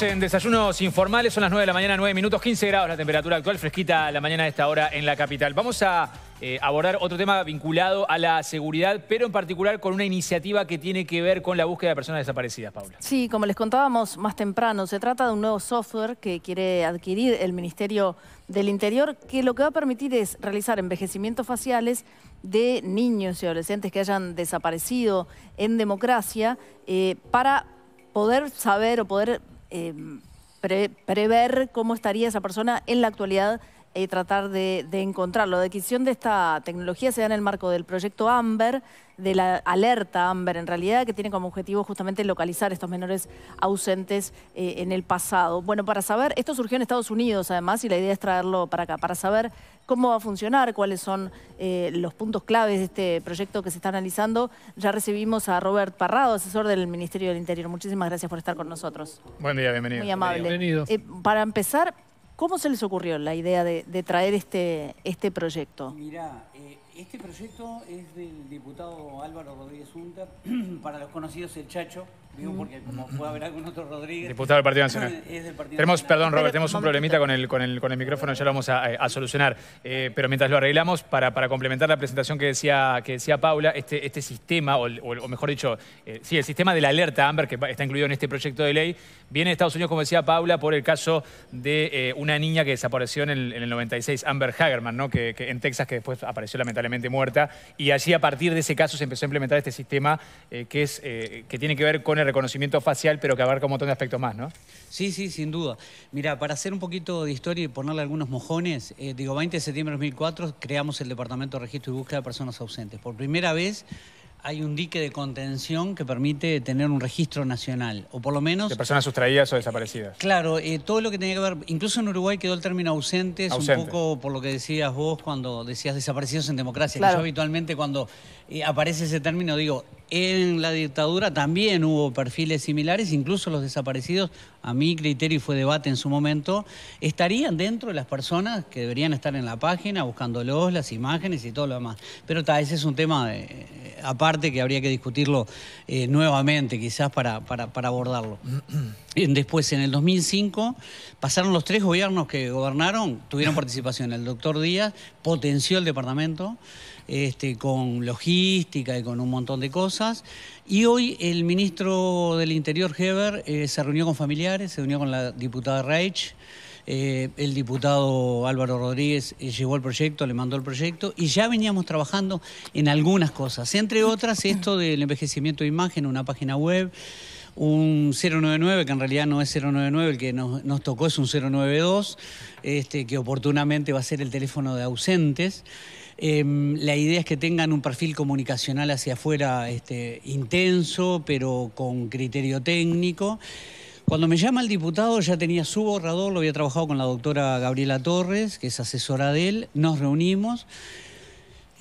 en desayunos informales, son las 9 de la mañana, 9 minutos, 15 grados la temperatura actual, fresquita la mañana de esta hora en la capital. Vamos a eh, abordar otro tema vinculado a la seguridad, pero en particular con una iniciativa que tiene que ver con la búsqueda de personas desaparecidas, Paula. Sí, como les contábamos más temprano, se trata de un nuevo software que quiere adquirir el Ministerio del Interior, que lo que va a permitir es realizar envejecimientos faciales de niños y adolescentes que hayan desaparecido en democracia eh, para poder saber o poder Em, prever cómo estaría esa persona en la actualidad y eh, tratar de, de encontrarlo. La adquisición de esta tecnología se da en el marco del proyecto AMBER, de la alerta AMBER, en realidad, que tiene como objetivo justamente localizar estos menores ausentes eh, en el pasado. Bueno, para saber, esto surgió en Estados Unidos además y la idea es traerlo para acá, para saber cómo va a funcionar, cuáles son eh, los puntos claves de este proyecto que se está analizando. Ya recibimos a Robert Parrado, asesor del Ministerio del Interior. Muchísimas gracias por estar con nosotros. Buen día, bienvenido. Muy amable. Bienvenido. Eh, para empezar, ¿cómo se les ocurrió la idea de, traer este, este proyecto? Mira, este proyecto es del diputado Álvaro Rodríguez Hunter, para los conocidos el Chacho, Mm. porque como haber algún otro Rodríguez. Diputado del Partido Nacional. tenemos, Perdón, Robert, tenemos un problemita con el, con con el micrófono, ya lo vamos a, eh, solucionar. Eh, pero mientras lo arreglamos, para, para, complementar la presentación que decía, que decía Paula, este, este sistema, o, mejor dicho, eh, sí, el sistema de la alerta AMBER, que está incluido en este proyecto de ley, viene de Estados Unidos, como decía Paula, por el caso de una niña que desapareció en el, 96, Amber Hagerman, ¿no? Que, en Texas, que después apareció lamentablemente muerta. Y allí, a partir de ese caso, se empezó a implementar este sistema que, es, que tiene que ver con el reconocimiento facial, pero que abarca un montón de aspectos más, ¿no? Sí, sí, sin duda. Mira, para hacer un poquito de historia y ponerle algunos mojones, eh, digo, 20 de septiembre de 2004 creamos el Departamento de Registro y Búsqueda de Personas Ausentes. Por primera vez hay un dique de contención que permite tener un registro nacional, o por lo menos... De personas sustraídas o desaparecidas. Claro, eh, todo lo que tenía que ver, incluso en Uruguay quedó el término ausentes, Ausente. un poco por lo que decías vos cuando decías desaparecidos en democracia, yo habitualmente cuando eh, aparece ese término digo, en la dictadura también hubo perfiles similares, incluso los desaparecidos, a mi criterio y fue debate en su momento, estarían dentro de las personas que deberían estar en la página buscándolos, las imágenes y todo lo demás. Pero tal ese es un tema eh, eh, aparte que habría que discutirlo eh, nuevamente, quizás para, para, para abordarlo. Después, en el 2005, pasaron los tres gobiernos que gobernaron, tuvieron participación. El doctor Díaz potenció el departamento este, con logística y con un montón de cosas. Y hoy el ministro del Interior, Heber, eh, se reunió con familiares, se unió con la diputada Reich. Eh, el diputado Álvaro Rodríguez llegó eh, llevó el proyecto, le mandó el proyecto y ya veníamos trabajando en algunas cosas, entre otras esto del envejecimiento de imagen, una página web un 099, que en realidad no es 099, el que nos, tocó es un 092, este, que oportunamente va a ser el teléfono de ausentes. Em, la idea es que tengan un perfil comunicacional hacia afuera este, intenso, pero con criterio técnico. Cuando me llama el diputado ya tenía su borrador, lo había trabajado con la doctora Gabriela Torres, que es asesora de él, nos reunimos.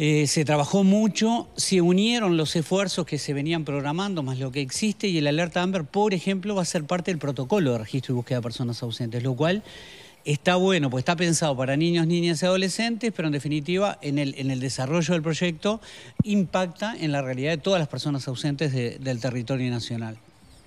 Eh, se trabajó mucho, se unieron los esfuerzos que se venían programando, más lo que existe, y el alerta AMBER, por ejemplo, va a ser parte del protocolo de registro y búsqueda de personas ausentes, lo cual está bueno, pues está pensado para niños, niñas y adolescentes, pero en definitiva, en el, desarrollo del proyecto, impacta en la realidad de todas las personas ausentes del territorio nacional.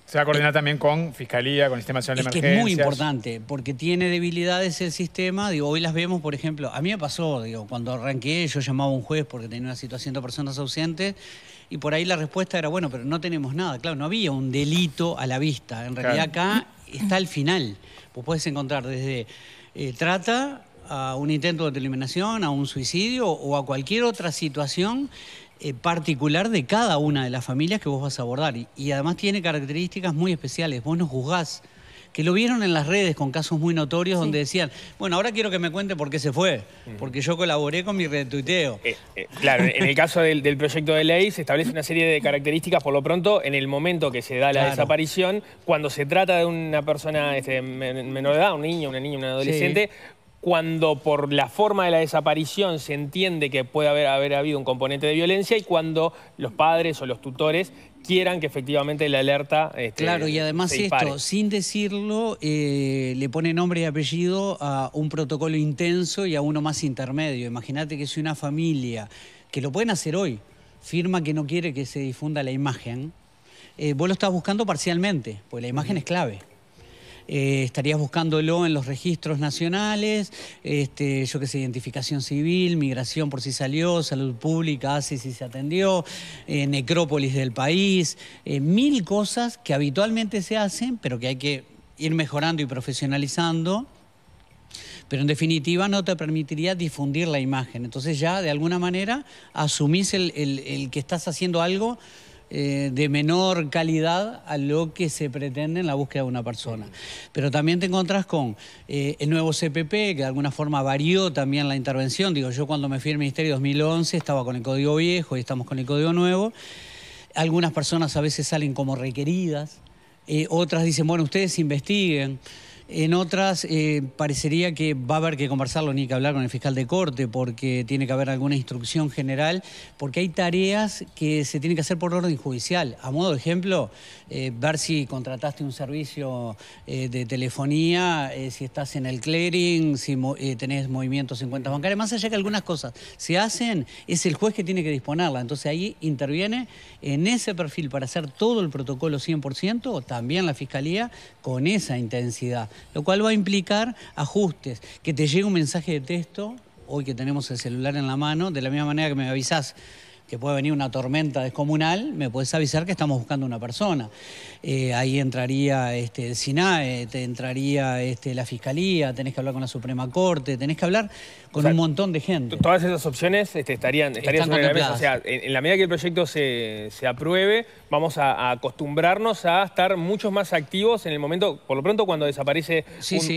Se va a coordinar también con Fiscalía, con el Sistema Nacional de Emergencias. Que es muy importante, porque tiene debilidades el sistema. Digo, hoy las vemos, por ejemplo, a mí me pasó, digo, cuando arranqué, yo llamaba a un juez porque tenía una situación de personas ausentes, y por ahí la respuesta era, bueno, pero no tenemos nada. Claro, no había un delito a la vista. En realidad acá está el final. Vos podés encontrar desde eh, trata a un intento de eliminación, a un suicidio o a cualquier otra situación eh, particular de cada una de las familias que vos vas a abordar. Y, además tiene características muy especiales. Vos nos juzgás, que lo vieron en las redes con casos muy notorios donde decían, bueno, ahora quiero que me cuente por qué se fue, porque yo colaboré con mi retuiteo. Eh, eh, claro, en el caso del, proyecto de ley se establece una serie de características, por lo pronto, en el momento que se da la desaparición, cuando se trata de una persona este, menor de edad, un niño, una niña, un adolescente, cuando por la forma de la desaparición se entiende que puede haber, haber, habido un componente de violencia y cuando los padres o los tutores quieran que efectivamente la alerta... Este, claro, y además esto, sin decirlo, eh, le pone nombre y apellido a un protocolo intenso y a uno más intermedio. Imagínate que si una familia, que lo pueden hacer hoy, firma que no quiere que se difunda la imagen, eh, vos lo estás buscando parcialmente, porque la imagen es clave. Eh, estarías buscándolo en los registros nacionales, este, yo qué sé, identificación civil, migración por si salió, salud pública, así ah, si se atendió, eh, necrópolis del país, eh, mil cosas que habitualmente se hacen, pero que hay que ir mejorando y profesionalizando pero en definitiva no te permitiría difundir la imagen. Entonces ya de alguna manera asumís el que estás haciendo algo eh, de menor calidad a lo que se pretende en la búsqueda de una persona. Pero también te encontrás con eh, el nuevo CPP, que de alguna forma varió también la intervención. Digo, yo cuando me fui al Ministerio 2011 estaba con el Código Viejo y estamos con el Código Nuevo. Algunas personas a veces salen como requeridas, eh, otras dicen, bueno, ustedes investiguen. En otras eh, parecería que va a haber que conversarlo ni que hablar con el fiscal de corte porque tiene que haber alguna instrucción general, porque hay tareas que se tienen que hacer por orden judicial. A modo de ejemplo, eh, ver si contrataste un servicio eh, de telefonía, si estás en el clearing, si tenés movimientos en cuentas bancarias, más allá que algunas cosas se hacen, es el juez que tiene que disponerla. Entonces ahí interviene en ese perfil para hacer todo el protocolo 100%, o también la fiscalía, con esa intensidad lo cual va a implicar ajustes, que te llegue un mensaje de texto, hoy que tenemos el celular en la mano, de la misma manera que me avisás que puede venir una tormenta descomunal, me puedes avisar que estamos buscando una persona. Eh, ahí entraría este, el SINAE, te entraría este, la Fiscalía, tenés que hablar con la Suprema Corte, tenés que hablar con un montón de gente. Todas esas opciones este, estarían, estarían sobre la mesa. O sea, en, la medida que el proyecto se, apruebe, vamos a, acostumbrarnos a estar mucho más activos en el momento, por lo pronto cuando desaparece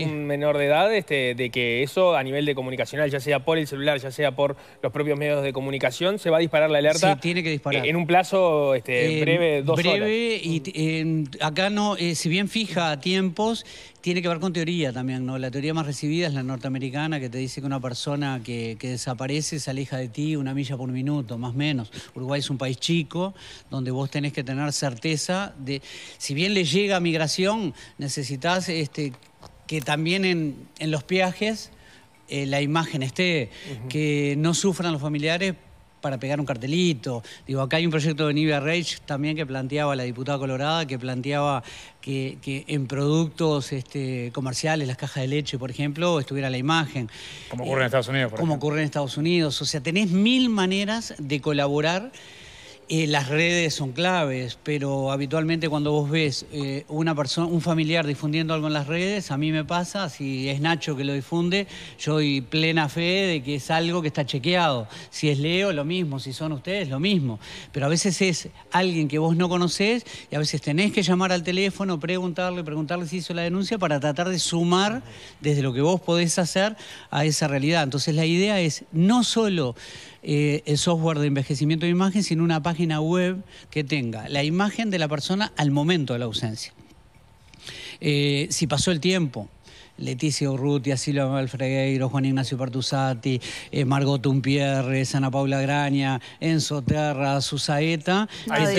un, menor de edad, este, de que eso a nivel de comunicacional, ya sea por el celular, ya sea por los propios medios de comunicación, se va a disparar la alerta. Sí, tiene que disparar. En un plazo este, breve, dos horas. Breve, y acá no, eh, si bien fija tiempos, tiene que ver con teoría también, ¿no? La teoría más recibida es la norteamericana, que te dice que una persona que, desaparece se aleja de ti una milla por minuto, más o menos. Uruguay es un país chico, donde vos tenés que tener certeza de, si bien le llega migración, necesitas este, que también en, los viajes eh, la imagen esté, que no sufran los familiares para pegar un cartelito. Digo, acá hay un proyecto de Nivea Reich también que planteaba la diputada Colorada, que planteaba que, en productos este, comerciales, las cajas de leche, por ejemplo, estuviera la imagen. Como ocurre en Estados Unidos, por Como ocurre en Estados Unidos. O sea, tenés mil maneras de colaborar eh, las redes son claves, pero habitualmente cuando vos ves eh, una persona, un familiar difundiendo algo en las redes, a mí me pasa, si es Nacho que lo difunde, yo doy plena fe de que es algo que está chequeado. Si es Leo, lo mismo, si son ustedes, lo mismo. Pero a veces es alguien que vos no conocés y a veces tenés que llamar al teléfono, preguntarle, preguntarle si hizo la denuncia para tratar de sumar desde lo que vos podés hacer a esa realidad. Entonces la idea es no solo eh, el software de envejecimiento de imagen, sin una página web que tenga la imagen de la persona al momento de la ausencia. Eh, si pasó el tiempo, Leticia Urrutia, Silvia Malfregueiro, Juan Ignacio Pertusati, eh, Margot Tumpierre, Ana Paula Graña, Enzo Terra, Susaeta. Ahí,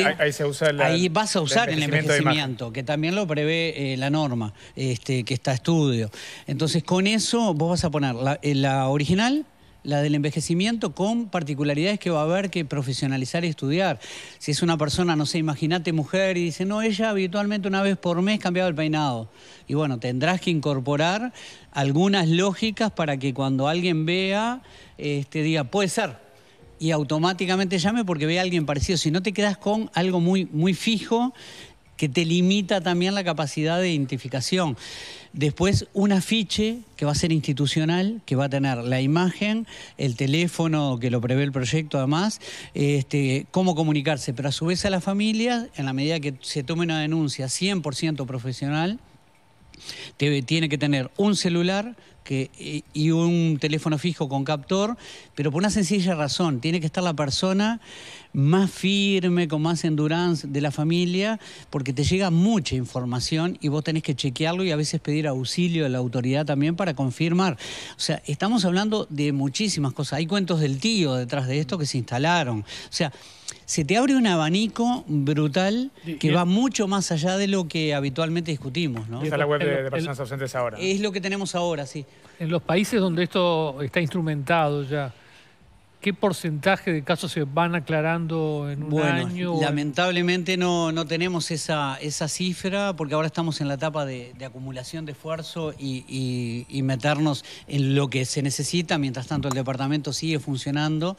ahí, vas a usar el envejecimiento, que también lo prevé la norma, este, que está a estudio. Entonces, con eso vos vas a poner la original, la del envejecimiento con particularidades que va a haber que profesionalizar y estudiar. Si es una persona, no sé, imagínate mujer y dice, no, ella habitualmente una vez por mes cambiaba el peinado. Y bueno, tendrás que incorporar algunas lógicas para que cuando alguien vea, este, diga, puede ser, y automáticamente llame porque ve a alguien parecido. Si no te quedas con algo muy, muy fijo que te limita también la capacidad de identificación. Después un afiche que va a ser institucional, que va a tener la imagen, el teléfono que lo prevé el proyecto además, este, cómo comunicarse, pero a su vez a la familia, en la medida que se tome una denuncia 100% profesional, tiene que tener un celular, eh, y un teléfono fijo con captor, pero por una sencilla razón, tiene que estar la persona más firme, con más endurance de la familia, porque te llega mucha información y vos tenés que chequearlo y a veces pedir auxilio a la autoridad también para confirmar. O sea, estamos hablando de muchísimas cosas. Hay cuentos del tío detrás de esto que se instalaron. O sea, se te abre un abanico brutal que va mucho más allá de lo que habitualmente discutimos. ¿no? es la web de, personas ausentes ahora. Es lo que tenemos ahora, sí. En los países donde esto está instrumentado ya, ¿Qué porcentaje de casos se van aclarando en un bueno, año? Lamentablemente no, no tenemos esa, esa cifra porque ahora estamos en la etapa de, acumulación de esfuerzo y, meternos en lo que se necesita. Mientras tanto, el departamento sigue funcionando.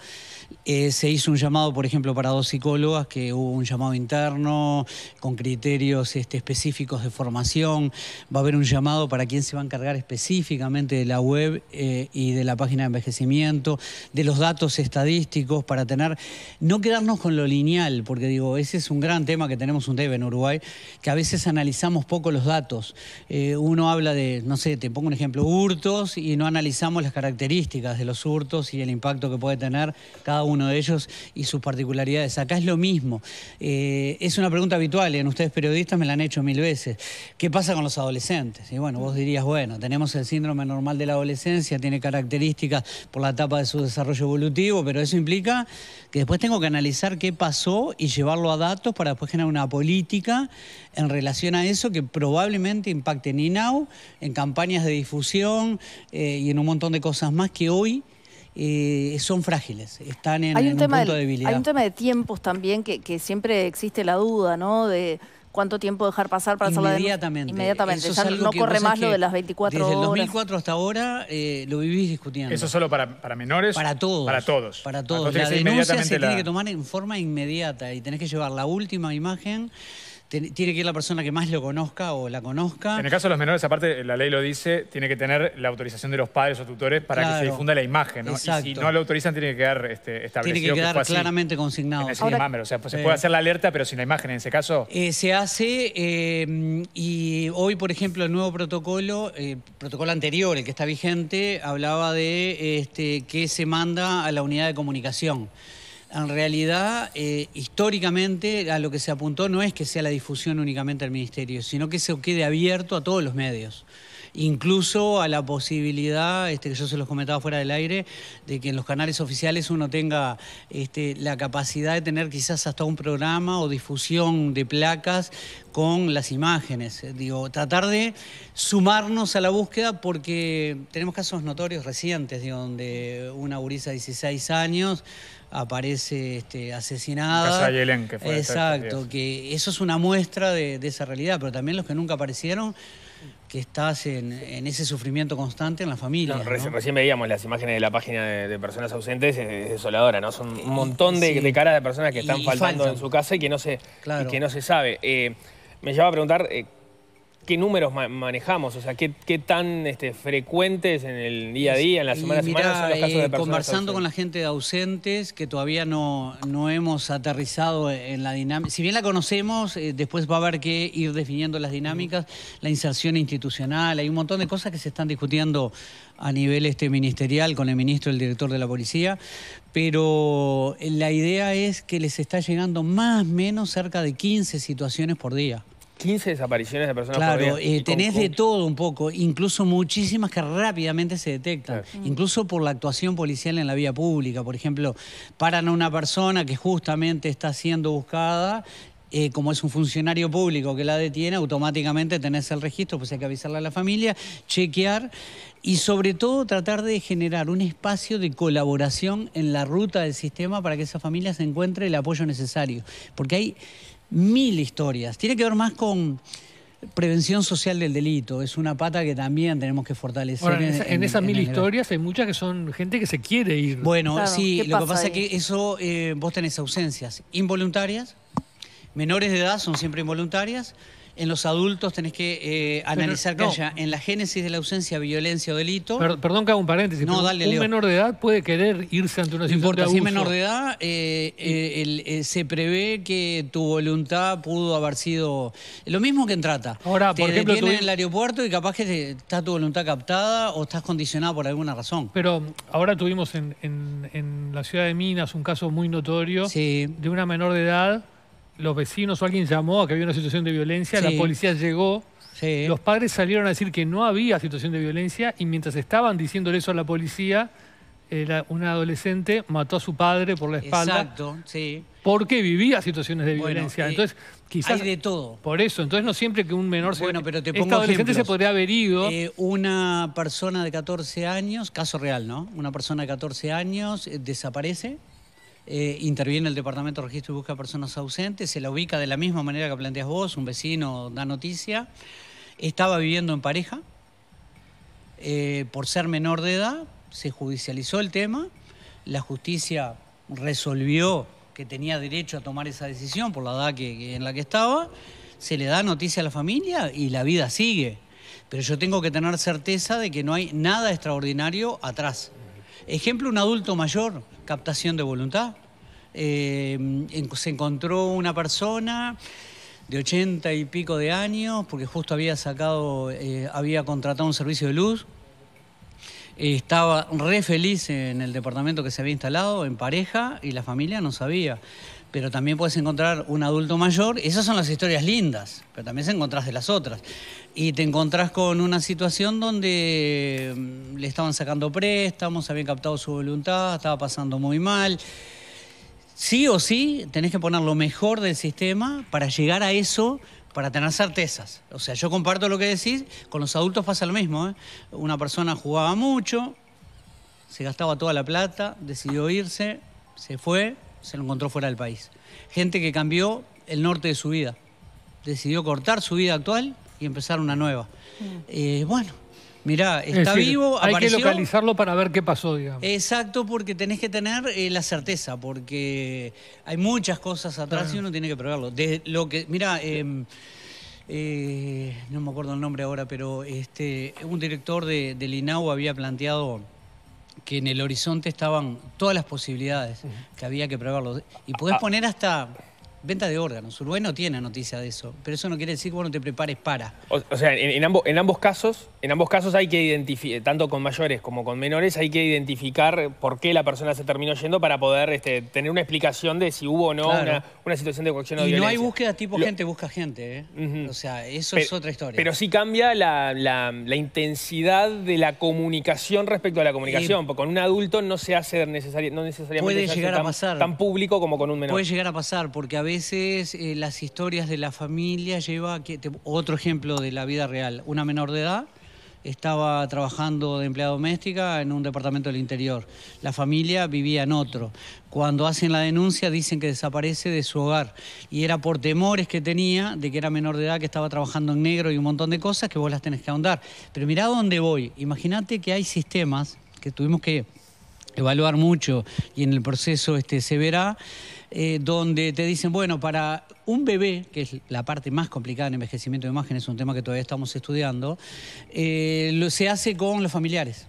Eh, se hizo un llamado, por ejemplo, para dos psicólogas, que hubo un llamado interno con criterios este, específicos de formación. Va a haber un llamado para quién se va a encargar específicamente de la web eh, y de la página de envejecimiento, de los datos estadísticos, para tener, no quedarnos con lo lineal, porque digo, ese es un gran tema que tenemos un debe en Uruguay, que a veces analizamos poco los datos. Eh, uno habla de, no sé, te pongo un ejemplo, hurtos y no analizamos las características de los hurtos y el impacto que puede tener cada uno de ellos y sus particularidades. Acá es lo mismo. Eh, es una pregunta habitual, y en ustedes periodistas me la han hecho mil veces. ¿Qué pasa con los adolescentes? Y bueno, vos dirías, bueno, tenemos el síndrome normal de la adolescencia, tiene características por la etapa de su desarrollo evolutivo pero eso implica que después tengo que analizar qué pasó y llevarlo a datos para después generar una política en relación a eso que probablemente impacte en INAU, en campañas de difusión eh, y en un montón de cosas más que hoy eh, son frágiles, están en, un, punto de, debilidad. Hay un tema de tiempos también que, que siempre existe la duda, ¿no? De cuánto tiempo dejar pasar para salir Inmediatamente. Inmediatamente. no corre más lo de las 24 horas. Desde el 2004 hasta ahora eh, lo vivís discutiendo. Eso solo para, menores. Para todos. Para todos. Para todos. La denuncia se tiene que tomar en forma inmediata y tenés que llevar la última imagen tiene que ir la persona que más lo conozca o la conozca. En el caso de los menores, aparte, la ley lo dice, tiene que tener la autorización de los padres o tutores para que se difunda la imagen, ¿no? Y si no lo autorizan, tiene que quedar este, establecido. Tiene que quedar claramente consignado. O sea, pues, se eh, puede hacer la alerta, pero sin la imagen en ese caso. Eh, se hace, eh, y hoy, por ejemplo, el nuevo protocolo, el protocolo anterior, el que está vigente, hablaba de este, que se manda a la unidad de comunicación en realidad, eh, históricamente, a lo que se apuntó no es que sea la difusión únicamente al ministerio, sino que se quede abierto a todos los medios incluso a la posibilidad, este, que yo se los comentaba fuera del aire, de que en los canales oficiales uno tenga este, la capacidad de tener quizás hasta un programa o difusión de placas con las imágenes. Digo, tratar de sumarnos a la búsqueda porque tenemos casos notorios recientes, de donde una gurisa de 16 años aparece este, asesinada. Casa de que fue Exacto, que eso es una muestra de, esa realidad, pero también los que nunca aparecieron que estás en, ese sufrimiento constante en la familia. Recién veíamos las imágenes de la página de, personas ausentes, es, desoladora, ¿no? Son un montón de, caras de personas que están faltando en su casa y que no se, que no se sabe. Eh, me lleva a preguntar, eh, qué números manejamos, o sea, qué, tan este, frecuentes en el día a día, en las semanas a semana, son los casos de eh, personas. Conversando con la gente de ausentes, que todavía no, no hemos aterrizado en la dinámica. Si bien la conocemos, eh, después va a haber que ir definiendo las dinámicas, la inserción institucional, hay un montón de cosas que se están discutiendo a nivel este, ministerial con el ministro y el director de la policía, pero la idea es que les está llegando más o menos cerca de 15 situaciones por día. 15 desapariciones de personas claro, por eh, tenés de todo un poco, incluso muchísimas que rápidamente se detectan, incluso por la actuación policial en la vía pública. Por ejemplo, paran a una persona que justamente está siendo buscada eh, como es un funcionario público que la detiene, automáticamente tenés el registro, pues hay que avisarle a la familia, chequear y sobre todo tratar de generar un espacio de colaboración en la ruta del sistema para que esa familia se encuentre el apoyo necesario. Porque hay mil historias. Tiene que ver más con prevención social del delito. Es una pata que también tenemos que fortalecer. en, esas mil historias hay muchas que son gente que se quiere ir. Bueno, sí, lo que pasa es que eso eh, vos tenés ausencias involuntarias, menores de edad son siempre involuntarias en los adultos tenés que eh, analizar que haya en la génesis de la ausencia violencia o delito. perdón que hago un paréntesis. No, un menor de edad puede querer irse ante una situación de Si es menor de edad, eh, eh, se prevé que tu voluntad pudo haber sido lo mismo que en trata. Ahora, te por en el aeropuerto y capaz que está tu voluntad captada o estás condicionada por alguna razón. Pero ahora tuvimos en, la ciudad de Minas un caso muy notorio de una menor de edad los vecinos o alguien llamó a que había una situación de violencia, la policía llegó, los padres salieron a decir que no había situación de violencia y mientras estaban diciéndole eso a la policía, eh, una adolescente mató a su padre por la espalda. Exacto, sí. Porque vivía situaciones de violencia. Eh, entonces, quizás. de todo. Por eso, entonces no siempre que un menor se. Bueno, pero te pongo. Esta adolescente se podría haber ido. Eh, una persona de 14 años, caso real, ¿no? Una persona de 14 años desaparece eh, interviene el Departamento de Registro y Busca Personas Ausentes, se la ubica de la misma manera que planteas vos, un vecino da noticia, estaba viviendo en pareja, eh, por ser menor de edad, se judicializó el tema, la justicia resolvió que tenía derecho a tomar esa decisión por la edad en la que estaba, se le da noticia a la familia y la vida sigue. Pero yo tengo que tener certeza de que no hay nada extraordinario atrás. Ejemplo, un adulto mayor, captación de voluntad. Eh, se encontró una persona de ochenta y pico de años, porque justo había sacado, eh, había contratado un servicio de luz. estaba re feliz en el departamento que se había instalado, en pareja, y la familia no sabía pero también puedes encontrar un adulto mayor. Esas son las historias lindas, pero también se encontrás de las otras. Y te encontrás con una situación donde mm, le estaban sacando préstamos, habían captado su voluntad, estaba pasando muy mal. Sí o sí, tenés que poner lo mejor del sistema para llegar a eso para tener certezas. O sea, yo comparto lo que decís, con los adultos pasa lo mismo. ¿eh? Una persona jugaba mucho, se gastaba toda la plata, decidió irse, se fue, se lo encontró fuera del país. Gente que cambió el norte de su vida, decidió cortar su vida actual y empezar una nueva. Mm. Eh, bueno, Mirá, está vivo, Hay que localizarlo para ver qué pasó, digamos. Exacto, porque tenés que tener eh, la certeza, porque hay muchas cosas atrás y uno tiene que probarlo. De lo que, mira, em, eh, no me acuerdo el nombre ahora, pero este, un director de, del INAU había planteado que en el horizonte estaban todas las posibilidades, que había que probarlo. Y podés ah. poner hasta Venta de órganos. Uruguay no tiene noticia de eso, pero eso no quiere decir que vos no te prepares para. O, sea, en, ambos, casos, en ambos casos hay que identificar, eh, tanto con mayores como con menores, hay que identificar por qué la persona se terminó yendo para poder este, tener una explicación de si hubo o no una, situación de coacción o y No hay búsqueda tipo gente busca gente, ¿eh? O sea, eso es otra historia. Pero sí cambia la, intensidad de la comunicación respecto a la comunicación, porque con un adulto no se hace necesariamente tan público como con un menor. Puede llegar a pasar, porque a veces a veces eh, las historias de la familia lleva que, otro ejemplo de la vida real, una menor de edad estaba trabajando de empleada doméstica en un departamento del interior. La familia vivía en otro. Cuando hacen la denuncia dicen que desaparece de su hogar y era por temores que tenía de que era menor de edad, que estaba trabajando en negro y un montón de cosas que vos las tenés que ahondar. Pero mirá dónde voy. Imagínate que hay sistemas que tuvimos que evaluar mucho y en el proceso este, se verá eh, donde te dicen, bueno, para un bebé, que es la parte más complicada en envejecimiento de imagen, es un tema que todavía estamos estudiando, eh, lo, se hace con los familiares.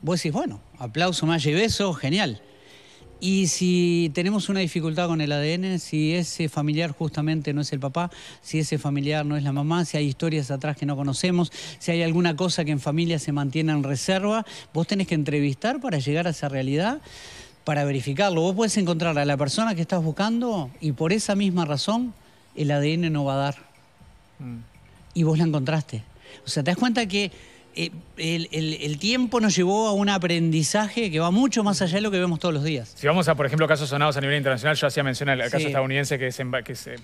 Vos decís, bueno, aplauso, más y beso, genial. Y si tenemos una dificultad con el ADN, si ese familiar justamente no es el papá, si ese familiar no es la mamá, si hay historias atrás que no conocemos, si hay alguna cosa que en familia se mantiene en reserva, vos tenés que entrevistar para llegar a esa realidad para verificarlo. Vos puedes encontrar a la persona que estás buscando y por esa misma razón el ADN no va a dar. Mm. Y vos la encontraste. O sea, te das cuenta que eh, el, tiempo nos llevó a un aprendizaje que va mucho más allá de lo que vemos todos los días. Si vamos a, por ejemplo, casos sonados a nivel internacional, yo hacía mención al, caso estadounidense que,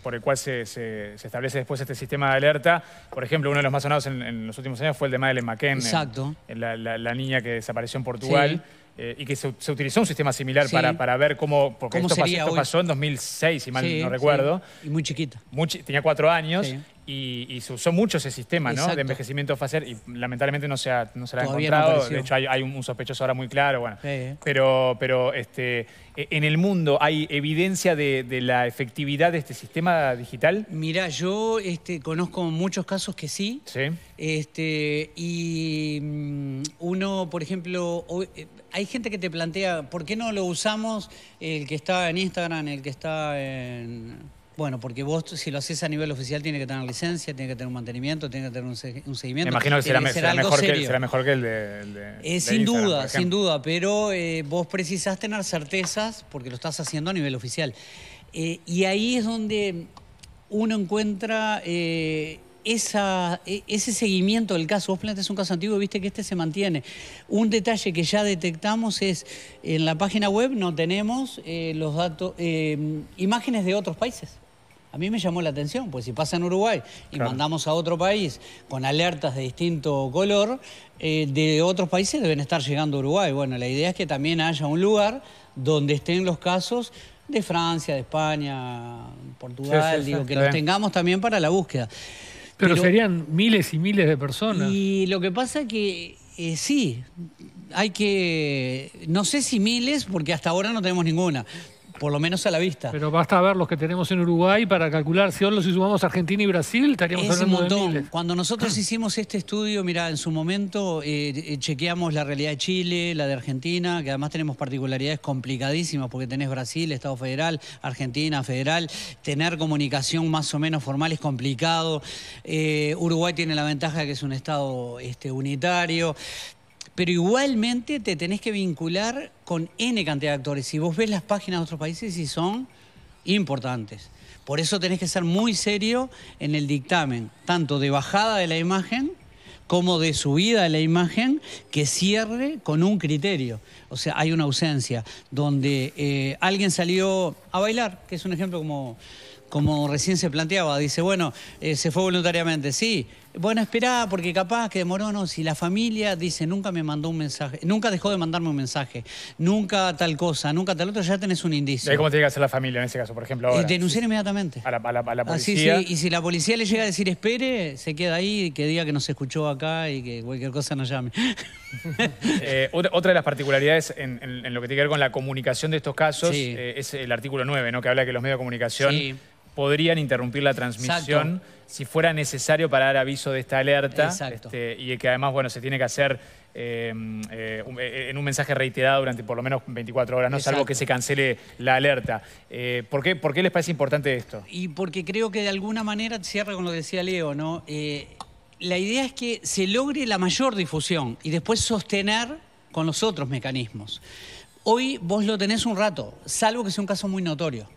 por el cual se, establece después este sistema de alerta. Por ejemplo, uno de los más sonados en, los últimos años fue el de Madeleine McKenna, Exacto. la, niña que desapareció en Portugal. Sí eh, y que se, utilizó un sistema similar para, ver cómo, ¿Cómo esto, pasó, esto pasó, en 2006, si mal no recuerdo. Y muy chiquita. tenía cuatro años y, y, se usó mucho ese sistema ¿no? de envejecimiento facial y lamentablemente no se ha, la ha encontrado. de hecho, hay, un sospechoso ahora muy claro. Bueno. Eh. Pero, pero este, e, en el mundo hay evidencia de, la efectividad de este sistema digital. Mira, yo este, conozco muchos casos que sí. Sí. Este, y mm, uno, por ejemplo, eh, hay gente que te plantea, ¿por qué no lo usamos el que está en Instagram, el que está en bueno, porque vos si lo haces a nivel oficial tiene que tener licencia, tiene que tener un mantenimiento, tiene que tener un, seguimiento. Me imagino que, será, mejor que, el de... Eh, sin duda, sin duda, pero eh, vos precisás tener certezas porque lo estás haciendo a nivel oficial. Eh, y ahí es donde uno encuentra esa, e, ese seguimiento del caso. Vos planteas un caso antiguo y viste que este se mantiene. Un detalle que ya detectamos es, en la página web no tenemos los datos, imágenes de otros países. A mí me llamó la atención, pues si pasa en Uruguay y mandamos a otro país con alertas de distinto color, eh, de otros países deben estar llegando a Uruguay. Bueno, la idea es que también haya un lugar donde estén los casos de Francia, de España, Portugal, digo, que los tengamos también para la búsqueda. Pero, serían miles y miles de personas. Y lo que pasa es que eh, sí, hay que, no sé si miles, porque hasta ahora no tenemos ninguna, por lo menos a la vista. Pero basta ver los que tenemos en Uruguay para calcular si hoy si sumamos Argentina y Brasil, estaríamos en un montón. Cuando nosotros hicimos este estudio, mira, en su momento eh, eh, chequeamos la realidad de Chile, la de Argentina, que además tenemos particularidades complicadísimas porque tenés Brasil, Estado Federal, Argentina, Federal, tener comunicación más o menos formal es complicado. Eh, Uruguay tiene la ventaja de que es un Estado este, unitario pero igualmente te tenés que vincular con N cantidad de actores. Si vos ves las páginas de otros países y son importantes. Por eso tenés que ser muy serio en el dictamen, tanto de bajada de la imagen como de subida de la imagen, que cierre con un criterio. O sea, hay una ausencia donde eh, alguien salió a bailar, que es un ejemplo como, como recién se planteaba. Dice, bueno, eh, se fue voluntariamente, sí, bueno, espera porque capaz que demoró, no, si la familia dice, nunca me mandó un mensaje, nunca dejó de mandarme un mensaje, nunca tal cosa, nunca tal otra, ya tenés un indicio. ¿Cómo tiene que hacer la familia en ese caso, por ejemplo? denunciar inmediatamente. A la, ah, policía. Y si la policía le llega a decir, espere, se queda ahí, que diga que no se escuchó acá y que cualquier cosa nos llame. Eh, otra, de las particularidades en, lo que tiene que ver con la comunicación de estos casos eh, es el artículo 9, ¿no? que habla que los medios de comunicación podrían interrumpir la transmisión si fuera necesario para dar aviso de esta alerta. Este, y que además, bueno, se tiene que hacer eh, eh, eh, en un mensaje reiterado durante por lo menos 24 horas, ¿no? Salvo que se cancele la alerta. ¿por, qué, les parece importante esto? Y porque creo que de alguna manera cierra con lo que decía Leo, ¿no? la idea es que se logre la mayor difusión y después sostener con los otros mecanismos. Hoy vos lo tenés un rato, salvo que sea un caso muy notorio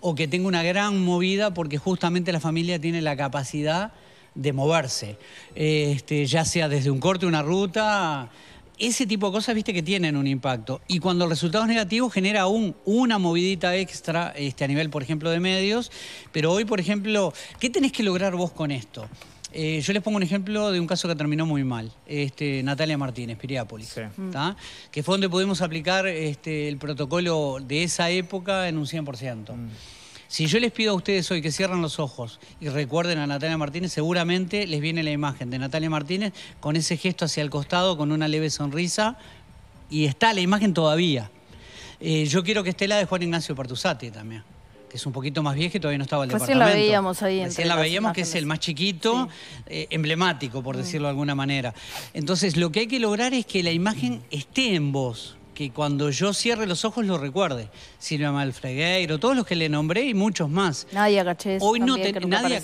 o que tenga una gran movida porque justamente la familia tiene la capacidad de moverse, este, ya sea desde un corte, una ruta, ese tipo de cosas, viste, que tienen un impacto. Y cuando el resultado es negativo, genera aún una movidita extra este, a nivel, por ejemplo, de medios. Pero hoy, por ejemplo, ¿qué tenés que lograr vos con esto? Eh, yo les pongo un ejemplo de un caso que terminó muy mal, este, Natalia Martínez, Piriápolis, que fue donde pudimos aplicar este, el protocolo de esa época en un 100%. Mm. Si yo les pido a ustedes hoy que cierren los ojos y recuerden a Natalia Martínez, seguramente les viene la imagen de Natalia Martínez con ese gesto hacia el costado, con una leve sonrisa, y está la imagen todavía. Eh, yo quiero que esté la de Juan Ignacio Partusati también que es un poquito más viejo y todavía no estaba el Recién departamento. la veíamos ahí. Recién la veíamos que es el más chiquito, eh, emblemático, por mm. decirlo de alguna manera. Entonces, lo que hay que lograr es que la imagen esté en vos, que cuando yo cierre los ojos lo recuerde. Silvia Malfregueiro, todos los que le nombré y muchos más. Nadia Cachés. Hoy no te, que Nadia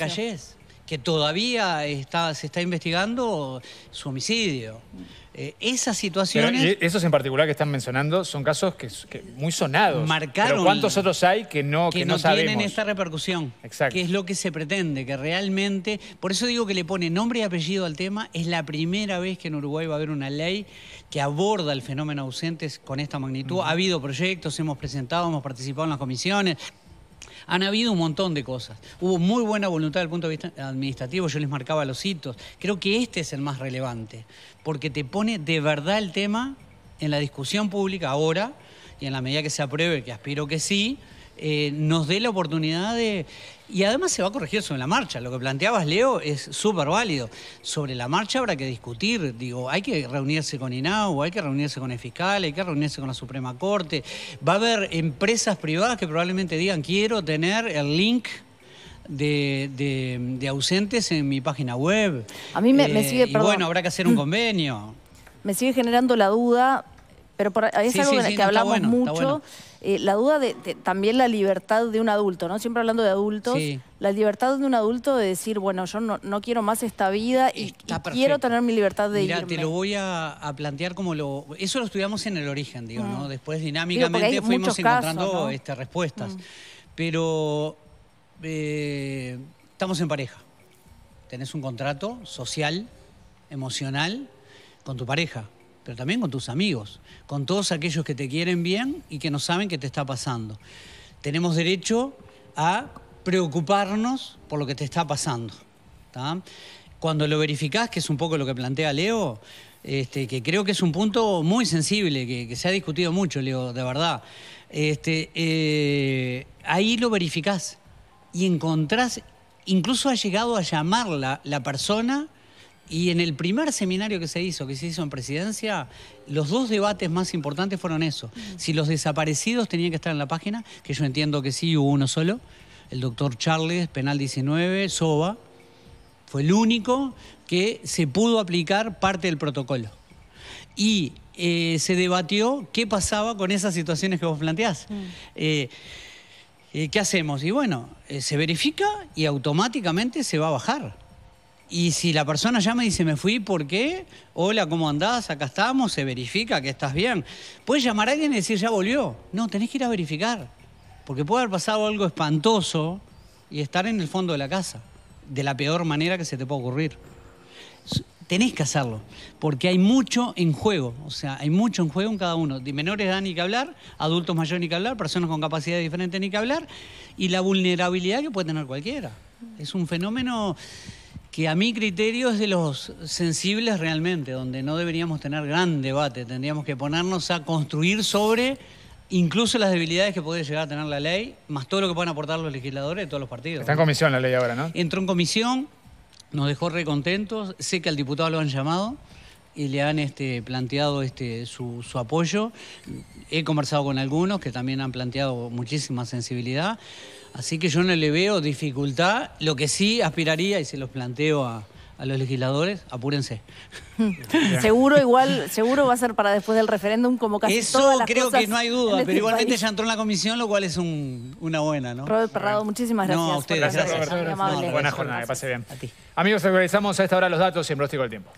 que todavía está, se está investigando su homicidio. Mm. Eh, esas situaciones... esos en particular que están mencionando son casos que, muy sonados. Marcaron... ¿cuántos otros hay que no Que, que no, tienen esta repercusión. Exacto. Que es lo que se pretende, que realmente... Por eso digo que le pone nombre y apellido al tema. Es la primera vez que en Uruguay va a haber una ley que aborda el fenómeno ausentes con esta magnitud. Ha habido proyectos, hemos presentado, hemos participado en las comisiones... Han habido un montón de cosas. Hubo muy buena voluntad desde el punto de vista administrativo, yo les marcaba los hitos. Creo que este es el más relevante, porque te pone de verdad el tema en la discusión pública ahora y en la medida que se apruebe, que aspiro que sí, eh, nos dé la oportunidad de... Y además se va a corregir sobre la marcha. Lo que planteabas, Leo, es súper válido. Sobre la marcha habrá que discutir. Digo, hay que reunirse con INAU, hay que reunirse con el fiscal, hay que reunirse con la Suprema Corte. Va a haber empresas privadas que probablemente digan, quiero tener el link de, ausentes en mi página web. A mí me, eh, sigue, y bueno, habrá que hacer un mm. convenio. Me sigue generando la duda, pero es algo de que, que hablamos mucho. Eh, la duda de, también la libertad de un adulto, ¿no? Siempre hablando de adultos, la libertad de un adulto de decir, bueno, yo no, quiero más esta vida y, quiero tener mi libertad de Mirá, Mira, te lo voy a, plantear como lo... Eso lo estudiamos en el origen, digo, ¿no? Mm. Después dinámicamente fuimos encontrando este, respuestas. Mm. Pero eh, estamos en pareja. Tenés un contrato social, emocional, con tu pareja pero también con tus amigos, con todos aquellos que te quieren bien y que no saben qué te está pasando. Tenemos derecho a preocuparnos por lo que te está pasando. Cuando lo verificás, que es un poco lo que plantea Leo, este, que creo que es un punto muy sensible, que, se ha discutido mucho, Leo, de verdad. Este, eh, ahí lo verificás y encontrás, incluso ha llegado a llamarla la persona y en el primer seminario que se hizo, que se hizo en presidencia, los dos debates más importantes fueron eso. Si los desaparecidos tenían que estar en la página, que yo entiendo que sí, hubo uno solo, el doctor Charles, Penal 19, SOBA, fue el único que se pudo aplicar parte del protocolo. Y eh, se debatió qué pasaba con esas situaciones que vos planteás. Eh, eh, ¿Qué hacemos? Y bueno, se verifica y automáticamente se va a bajar. Y si la persona llama y dice, me fui, ¿por qué? Hola, ¿cómo andás? Acá estamos, se verifica que estás bien. Puedes llamar a alguien y decir, ya volvió. No, tenés que ir a verificar, porque puede haber pasado algo espantoso y estar en el fondo de la casa, de la peor manera que se te pueda ocurrir. Tenés que hacerlo, porque hay mucho en juego, o sea, hay mucho en juego en cada uno. De menores edad ni que hablar, adultos mayores ni que hablar, personas con capacidad diferente ni que hablar, y la vulnerabilidad que puede tener cualquiera. Es un fenómeno que a mi criterio es de los sensibles realmente, donde no deberíamos tener gran debate, tendríamos que ponernos a construir sobre incluso las debilidades que puede llegar a tener la ley, más todo lo que puedan aportar los legisladores de todos los partidos. Está en comisión la ley ahora, ¿no? Entró en comisión, nos dejó recontentos, sé que al diputado lo han llamado y le han este, planteado este, su, su, apoyo. He conversado con algunos que también han planteado muchísima sensibilidad. Así que yo no le veo dificultad. Lo que sí aspiraría, y se los planteo a, a los legisladores, apúrense. seguro igual, seguro va a ser para después del referéndum como casi Eso todas las creo que no hay duda, pero este igualmente ya entró en la comisión, lo cual es un, una buena, ¿no? Robert Perrado, muchísimas gracias. No, a ustedes, gracias. gracias. buena jornada, que pase bien. A ti. Amigos, actualizamos a esta hora los datos y en Próstico del Tiempo.